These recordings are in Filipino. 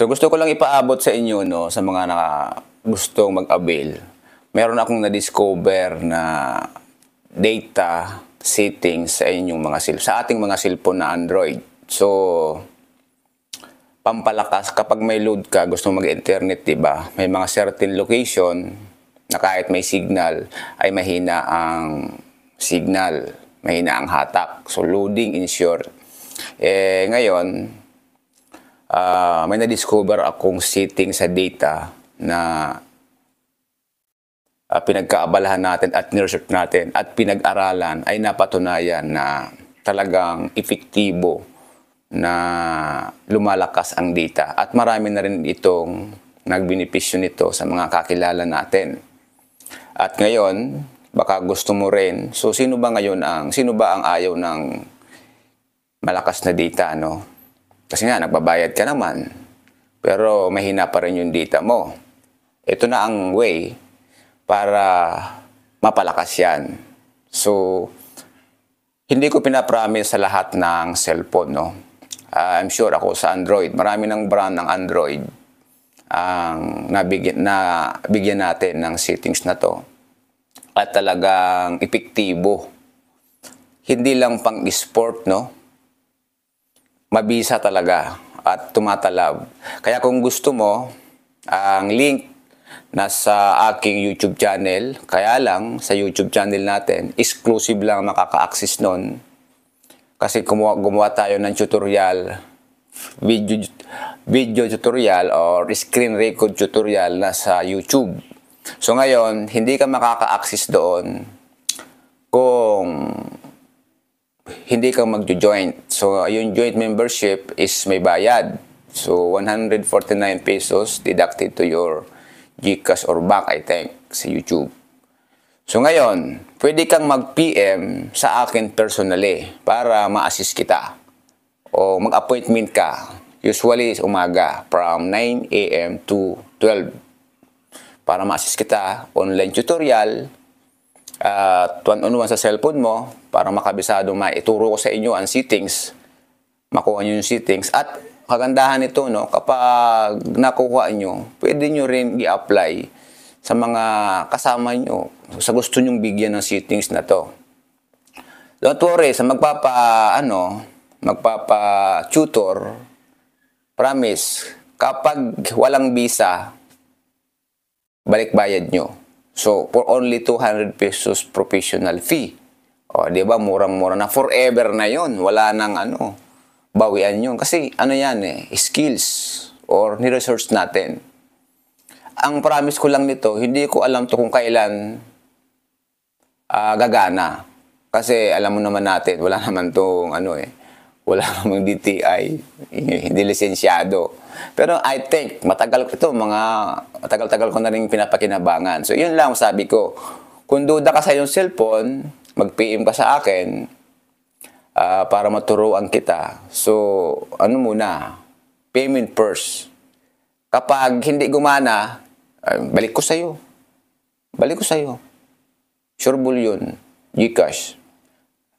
So gusto ko lang ipaabot sa inyo no sa mga na gustong mag-avail. Meron akong na-discover na data settings sa inyong mga cell sa ating mga cellphone na Android. So pampalakas kapag may load ka, gusto mag-internet, 'di ba? May mga certain location na kahit may signal ay mahina ang signal, mahina ang hatak. So loading ensure. Eh ngayon, uh, may na-discover akong setting sa data na uh, pinagkaabalahan natin at niresearch natin at pinag-aralan ay napatunayan na talagang epektibo na lumalakas ang data. At marami na rin itong nagbenepisyo nito sa mga kakilala natin. At ngayon, baka gusto mo rin. So sino ba ngayon ang sino ba ang ayaw ng malakas na data no? Kasi nga, nagbabayad ka naman. Pero mahina pa rin yung data mo. Ito na ang way para mapalakas yan. So, hindi ko pinapromise sa lahat ng cellphone, no? Uh, I'm sure ako sa Android. Marami ng brand ng Android ang nabigyan, na bigyan natin ng settings na to. At talagang epektibo. Hindi lang pang-sport, no? mabisa talaga at tumatalab. Kaya kung gusto mo, ang link nasa aking YouTube channel. Kaya lang, sa YouTube channel natin, exclusive lang makaka-access nun. Kasi gumawa, gumawa tayo ng tutorial, video, video tutorial or screen record tutorial nasa YouTube. So ngayon, hindi ka makaka-access doon kung hindi ka magjo-joint. So, yung joint membership is may bayad. So, 149 pesos deducted to your Gcash or bank, I think, sa YouTube. So, ngayon, pwede kang mag-PM sa akin personally para ma-assist kita o mag-appointment ka. Usually, is umaga from 9 a.m. to 12 para ma-assist kita online tutorial at uh, one-on-one sa cellphone mo para makabisado maituro ko sa inyo ang settings. Makuha nyo yung settings. At kagandahan nito, no, kapag nakuha nyo, pwede nyo rin i-apply sa mga kasama nyo sa gusto nyong bigyan ng settings na to. Don't worry, sa magpapa, ano, magpapa-tutor, promise, kapag walang visa, balik bayad nyo. So, for only 200 pesos professional fee. O, di ba? Murang-mura na. Forever na yon Wala nang ano, bawian yon Kasi ano yan eh, skills or ni-research natin. Ang promise ko lang nito, hindi ko alam to kung kailan uh, gagana. Kasi alam mo naman natin, wala naman tong ano eh, wala namang DTI, hindi lisensyado. Pero I think, matagal ko ito, mga matagal-tagal ko na rin pinapakinabangan. So, yun lang sabi ko. Kung duda ka sa iyong cellphone, mag-PM ka sa akin uh, para maturuan kita. So, ano muna, payment first. Kapag hindi gumana, uh, balik ko sa iyo. Balik ko sa iyo. Sure bull Gcash.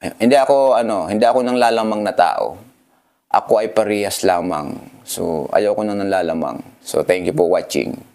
Hindi ako, ano, hindi ako nang lalamang na tao. Ako ay parehas lamang. So, ayaw ko nang lalamang. So, thank you for watching.